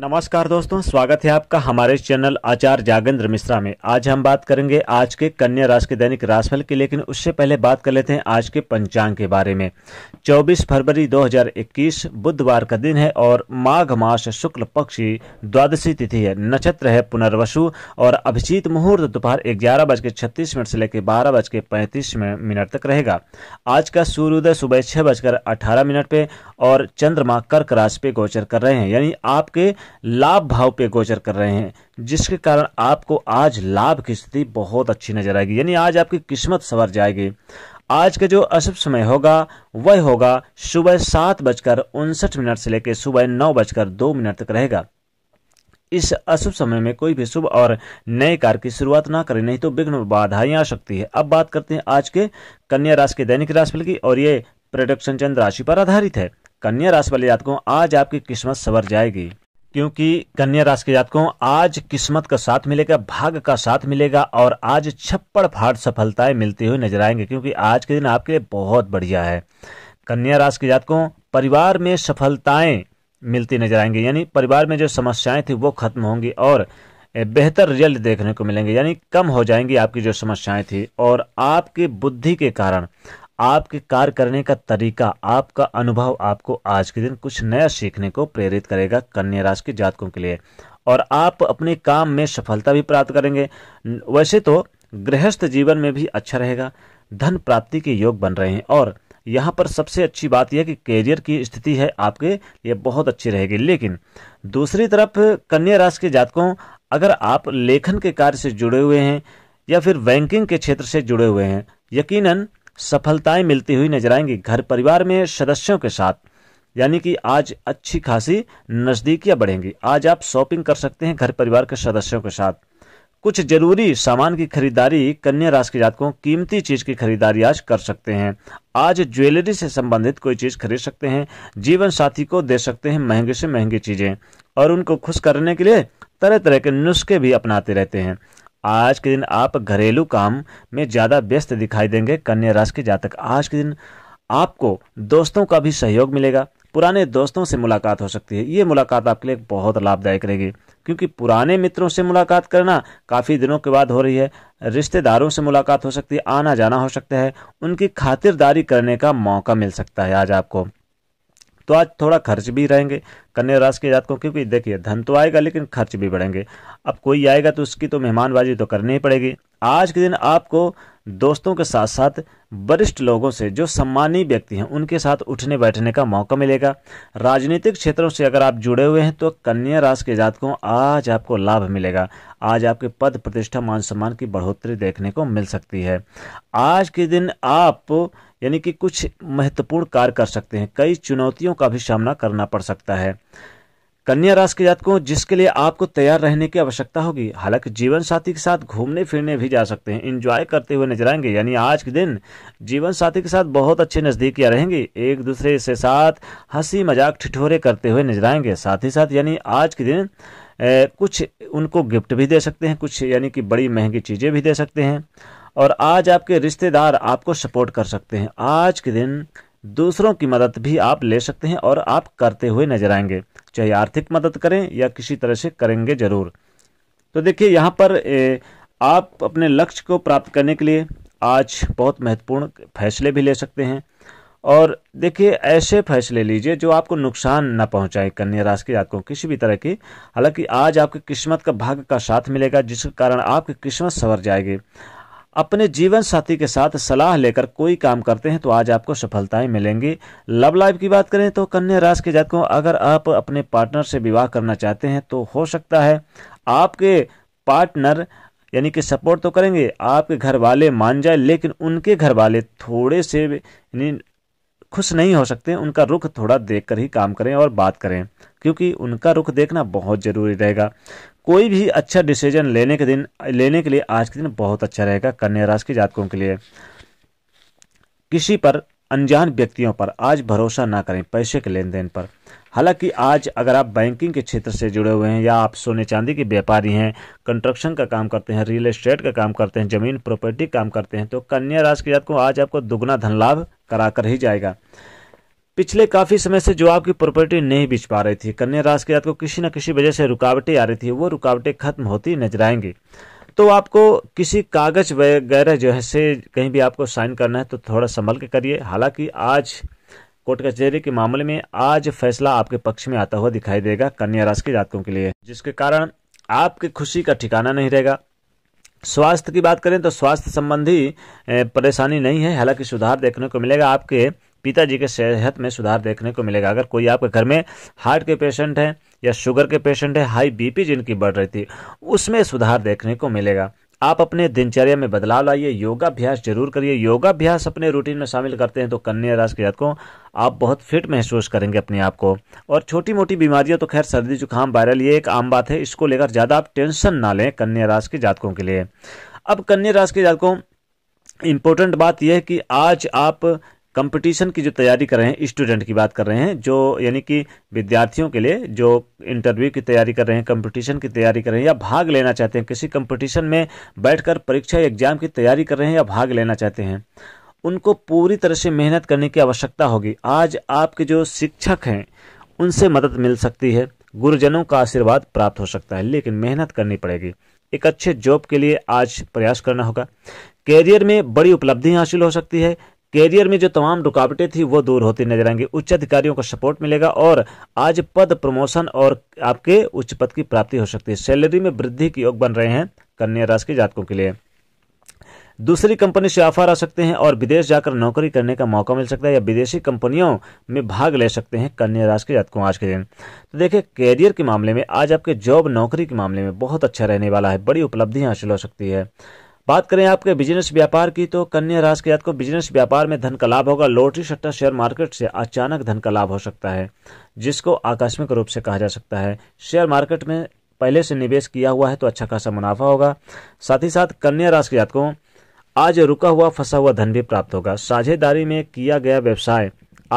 नमस्कार दोस्तों स्वागत है आपका हमारे चैनल आचार्य जागेंद्र मिश्रा में आज हम बात करेंगे आज के कन्या राशि के दैनिक राशिफल की लेकिन उससे पहले बात कर लेते हैं आज के पंचांग के बारे में 24 फरवरी 2021 बुधवार का दिन है और माघ मास शुक्ल पक्षी द्वादशी तिथि है नक्षत्र है पुनर्वसु और अभिजीत मुहूर्त दोपहर ग्यारह बज के छत्तीस मिनट से लेकर बारह बज के पैंतीस मिनट तक रहेगा आज का सूर्योदय सुबह छह बजकर अठारह मिनट पे और चंद्रमा कर्क राशि पे गोचर कर रहे हैं यानी आपके लाभ भाव पे गोचर कर रहे हैं जिसके कारण आपको आज लाभ की स्थिति बहुत अच्छी नजर आएगी यानी आज आपकी किस्मत सवर जाएगी आज का जो अशुभ समय होगा वह होगा सुबह सात बजकर उनसठ मिनट से लेकर सुबह नौ बजकर दो मिनट तक रहेगा इस अशुभ समय में कोई भी शुभ और नए कार्य की शुरुआत ना करें नहीं तो विघ्न बाधाएं आ सकती है अब बात करते हैं आज के कन्या राशि के दैनिक राशिफल की और ये प्रोडक्शन चंद्र राशि पर आधारित है कन्या राशि वाले जातकों आज आपकी किस्मत सवर जाएगी क्योंकि कन्या राशि के जातकों आज किस्मत का साथ मिलेगा भाग का साथ मिलेगा और आज छप्पड़ फाड़ सफलताएं मिलती हुई नजर आएंगे क्योंकि आज के दिन आपके लिए बहुत बढ़िया है कन्या राशि के जातकों परिवार में सफलताएं मिलती नजर आएंगी यानी परिवार में जो समस्याएं थी वो खत्म होंगी और बेहतर रिजल्ट देखने को मिलेंगे यानी कम हो जाएंगी आपकी जो समस्याएं थी और आपकी बुद्धि के कारण आपके कार्य करने का तरीका आपका अनुभव आपको आज के दिन कुछ नया सीखने को प्रेरित करेगा कन्या राशि के जातकों के लिए और आप अपने काम में सफलता भी प्राप्त करेंगे वैसे तो गृहस्थ जीवन में भी अच्छा रहेगा धन प्राप्ति के योग बन रहे हैं और यहाँ पर सबसे अच्छी बात यह कि कैरियर की स्थिति है आपके लिए बहुत अच्छी रहेगी लेकिन दूसरी तरफ कन्या राशि के जातकों अगर आप लेखन के कार्य से जुड़े हुए हैं या फिर बैंकिंग के क्षेत्र से जुड़े हुए हैं यकीनन सफलताएं मिलती हुई नजर आएंगी घर परिवार में सदस्यों के साथ यानी कि आज अच्छी खासी नजदीकियां बढ़ेंगी आज आप शॉपिंग कर सकते हैं घर परिवार के सदस्यों के साथ कुछ जरूरी सामान की खरीदारी कन्या राशि के जातकों कीमती चीज की खरीदारी आज कर सकते हैं आज ज्वेलरी से संबंधित कोई चीज खरीद सकते हैं जीवन साथी को दे सकते हैं महंगे से महंगी चीजें और उनको खुश करने के लिए तरह तरह के नुस्खे भी अपनाते रहते हैं आज के दिन आप घरेलू काम में ज़्यादा व्यस्त दिखाई देंगे कन्या राशि के जातक आज के दिन आपको दोस्तों का भी सहयोग मिलेगा पुराने दोस्तों से मुलाकात हो सकती है ये मुलाकात आपके लिए बहुत लाभदायक रहेगी क्योंकि पुराने मित्रों से मुलाकात करना काफ़ी दिनों के बाद हो रही है रिश्तेदारों से मुलाकात हो सकती है आना जाना हो सकता है उनकी खातिरदारी करने का मौका मिल सकता है आज आपको तो आज थोड़ा खर्च भी रहेंगे कन्या राशि के जातकों क्योंकि देखिए धन तो आएगा लेकिन खर्च भी बढ़ेंगे अब कोई आएगा तो उसकी तो मेहमानबाजी तो करनी ही पड़ेगी आज के दिन आपको दोस्तों के साथ साथ वरिष्ठ लोगों से जो सम्मानीय व्यक्ति हैं उनके साथ उठने बैठने का मौका मिलेगा राजनीतिक क्षेत्रों से अगर आप जुड़े हुए हैं तो कन्या राशि के जातकों आज आपको लाभ मिलेगा आज आपके पद प्रतिष्ठा मान सम्मान की बढ़ोतरी देखने को मिल सकती है आज के दिन आप यानी कि कुछ महत्वपूर्ण कार्य कर सकते हैं कई चुनौतियों का भी सामना करना पड़ सकता है कन्या राशि के जातकों जिसके लिए आपको तैयार रहने की आवश्यकता होगी हालांकि जीवन साथी के साथ घूमने फिरने भी जा सकते हैं इंजॉय करते हुए नजर आएंगे यानी आज के दिन जीवन साथी के साथ बहुत अच्छे नजदीकियां रहेंगी एक दूसरे से साथ हंसी मजाक ठिठोरे करते हुए नजर आएंगे साथ ही साथ यानी आज के दिन ए, कुछ उनको गिफ्ट भी दे सकते हैं कुछ यानी कि बड़ी महंगी चीजें भी दे सकते हैं और आज आपके रिश्तेदार आपको सपोर्ट कर सकते हैं आज के दिन दूसरों की मदद भी आप ले सकते हैं और आप करते हुए नजर आएंगे चाहे आर्थिक मदद करें या किसी तरह से करेंगे जरूर तो देखिए यहाँ पर आप अपने लक्ष्य को प्राप्त करने के लिए आज बहुत महत्वपूर्ण फैसले भी ले सकते हैं और देखिए ऐसे फैसले लीजिए जो आपको नुकसान ना पहुंचाए कन्या राशि के जातकों किसी भी तरह की हालांकि आज आपकी किस्मत का भाग्य का साथ मिलेगा जिसके कारण आपकी किस्मत सवर जाएगी अपने जीवन साथी के साथ सलाह लेकर कोई काम करते हैं तो आज आपको सफलताएं मिलेंगी लव लाइफ की बात करें तो कन्या राशि के जातकों अगर आप अपने पार्टनर से विवाह करना चाहते हैं तो हो सकता है आपके पार्टनर यानी कि सपोर्ट तो करेंगे आपके घर वाले मान जाए लेकिन उनके घर वाले थोड़े से यानी खुश नहीं हो सकते उनका रुख थोड़ा देखकर ही काम करें और बात करें क्योंकि उनका रुख देखना बहुत ज़रूरी रहेगा कोई भी अच्छा डिसीजन लेने के दिन लेने के लिए आज के दिन बहुत अच्छा रहेगा कन्या राशि के जातकों के लिए किसी पर अनजान व्यक्तियों पर आज भरोसा ना करें पैसे के लेन देन पर हालांकि आज अगर आप बैंकिंग के क्षेत्र से जुड़े हुए हैं या आप सोने चांदी के व्यापारी हैं कंस्ट्रक्शन का काम करते हैं रियल एस्टेट का काम करते हैं जमीन प्रॉपर्टी काम करते हैं तो कन्या राशि के जातकों आज आपको दुगना धन लाभ करा कर ही जाएगा पिछले काफी समय से जो आपकी प्रॉपर्टी नहीं बेच पा रही थी कन्या राशि के जातकों किसी न किसी वजह से रुकावटें आ रही थी वो रुकावटें खत्म होती नजर आएंगी तो आपको किसी कागज वगैरह जो है से कहीं भी आपको साइन करना है तो थोड़ा संभल के करिए हालांकि आज कोर्ट कचहरी के मामले में आज फैसला आपके पक्ष में आता हुआ दिखाई देगा कन्या राशि के जातकों के लिए जिसके कारण आपकी खुशी का ठिकाना नहीं रहेगा स्वास्थ्य की बात करें तो स्वास्थ्य संबंधी परेशानी नहीं है हालांकि सुधार देखने को मिलेगा आपके पिताजी के सेहत में सुधार देखने को मिलेगा अगर कोई आपके घर में हार्ट के पेशेंट हैं या शुगर के पेशेंट हैं हाई बीपी जिनकी बढ़ रही थी उसमें सुधार देखने को मिलेगा आप अपने दिनचर्या में बदलाव लाइए योगाभ्यास जरूर करिए योगाभ्यास अपने रूटीन में शामिल करते हैं तो कन्या राशि के जातकों आप बहुत फिट महसूस करेंगे अपने आप को और छोटी मोटी बीमारियां तो खैर सर्दी जुकाम वायरल ये एक आम बात है इसको लेकर ज़्यादा आप टेंशन ना लें कन्या राशि के जातकों के लिए अब कन्या राशि के जातकों इंपॉर्टेंट बात यह है कि आज आप कंपटीशन की जो तैयारी कर रहे हैं स्टूडेंट की बात कर रहे हैं जो यानी कि विद्यार्थियों के लिए जो इंटरव्यू की तैयारी कर रहे हैं कंपटीशन की तैयारी कर रहे हैं या भाग लेना चाहते हैं किसी कंपटीशन में बैठकर परीक्षा एग्जाम की तैयारी कर रहे हैं या भाग लेना चाहते हैं उनको पूरी तरह से मेहनत करने की आवश्यकता होगी आज आपके जो शिक्षक हैं उनसे मदद मिल सकती है गुरुजनों का आशीर्वाद प्राप्त हो सकता है लेकिन मेहनत करनी पड़ेगी एक अच्छे जॉब के लिए आज प्रयास करना होगा कैरियर में बड़ी उपलब्धि हासिल हो सकती है कैरियर में जो तमाम रुकावटें थी वो दूर होती नजर आएंगी उच्च अधिकारियों का सपोर्ट मिलेगा और आज पद प्रमोशन और आपके उच्च पद की प्राप्ति हो सकती है सैलरी में वृद्धि के योग बन रहे हैं कन्या राशि के जातकों के लिए दूसरी कंपनी से ऑफर आ सकते हैं और विदेश जाकर नौकरी करने का मौका मिल सकता है या विदेशी कंपनियों में भाग ले सकते हैं कन्या राशि के जातकों आज के दिन तो देखिए कैरियर के मामले में आज आपके जॉब नौकरी के मामले में बहुत अच्छा रहने वाला है बड़ी उपलब्धियां हासिल हो सकती है बात करें आपके बिजनेस व्यापार की तो कन्या राशि के जातकों को बिजनेस व्यापार में धन का लाभ होगा लोटरी सट्टा शेयर मार्केट से अचानक धन का लाभ हो सकता है जिसको आकस्मिक रूप से कहा जा सकता है शेयर मार्केट में पहले से निवेश किया हुआ है तो अच्छा खासा मुनाफा होगा साथ ही साथ कन्या राशि के जातकों आज रुका हुआ फंसा हुआ धन भी प्राप्त होगा साझेदारी में किया गया व्यवसाय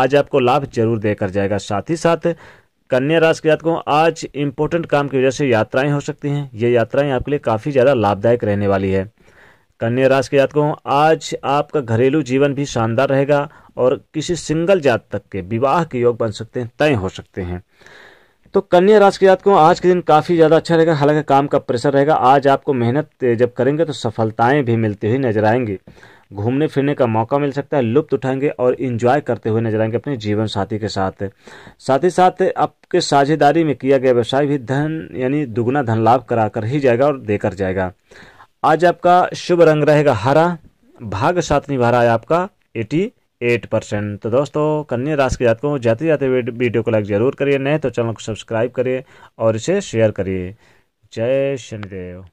आज आपको लाभ जरूर देकर जाएगा साथ ही साथ कन्या राशि के जातकों आज इंपोर्टेंट काम की वजह से यात्राएं हो सकती हैं ये यात्राएं आपके लिए काफ़ी ज़्यादा लाभदायक रहने वाली है कन्या राशि के जातकों आज आपका घरेलू जीवन भी शानदार रहेगा और किसी सिंगल जात तक के विवाह के योग बन सकते हैं तय हो सकते हैं तो कन्या राशि के जातकों आज के दिन काफी ज्यादा अच्छा रहेगा हालांकि काम का प्रेशर रहेगा आज आपको मेहनत जब करेंगे तो सफलताएं भी मिलती हुई नजर आएंगी घूमने फिरने का मौका मिल सकता है लुप्त उठाएंगे और इंजॉय करते हुए नजर आएंगे अपने जीवन साथी के साथ साथ ही साथ आपके साझेदारी में किया गया व्यवसाय भी धन यानी दुगुना धन लाभ कराकर ही जाएगा और देकर जाएगा आज आपका शुभ रंग रहेगा हरा भाग सातनी भरा है आपका एटी एट परसेंट तो दोस्तों कन्या राशि के जातकों जाते जाते वीडियो को लाइक जरूर करिए नए तो चैनल को सब्सक्राइब करिए और इसे शेयर करिए जय शनिदेव